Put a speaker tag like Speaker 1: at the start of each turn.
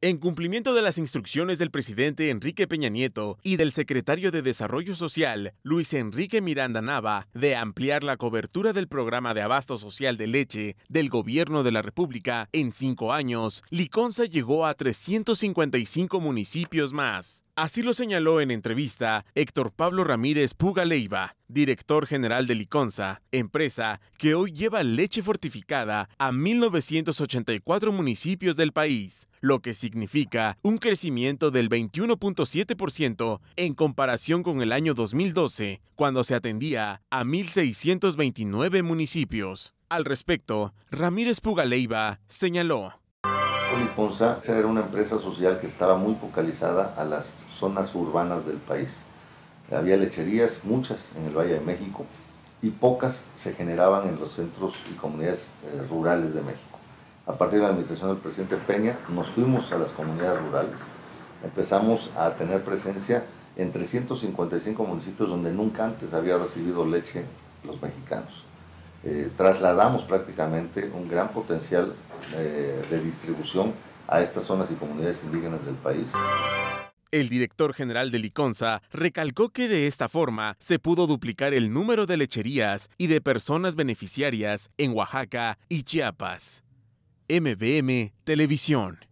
Speaker 1: En cumplimiento de las instrucciones del presidente Enrique Peña Nieto y del secretario de Desarrollo Social, Luis Enrique Miranda Nava, de ampliar la cobertura del programa de abasto social de leche del gobierno de la República en cinco años, Liconza llegó a 355 municipios más. Así lo señaló en entrevista Héctor Pablo Ramírez Puga Leiva, director general de Liconza, empresa que hoy lleva leche fortificada a 1984 municipios del país, lo que significa un crecimiento del 21.7% en comparación con el año 2012, cuando se atendía a 1629 municipios. Al respecto, Ramírez Puga Leiva señaló:
Speaker 2: Ponza era una empresa social que estaba muy focalizada a las zonas urbanas del país. Había lecherías, muchas en el Valle de México, y pocas se generaban en los centros y comunidades eh, rurales de México. A partir de la administración del presidente Peña, nos fuimos a las comunidades rurales. Empezamos a tener presencia en 355 municipios donde nunca antes había recibido leche los mexicanos. Eh, trasladamos prácticamente un gran potencial eh, de distribución a estas zonas y comunidades indígenas del país.
Speaker 1: El director general de Liconza recalcó que de esta forma se pudo duplicar el número de lecherías y de personas beneficiarias en Oaxaca y Chiapas. MBM Televisión.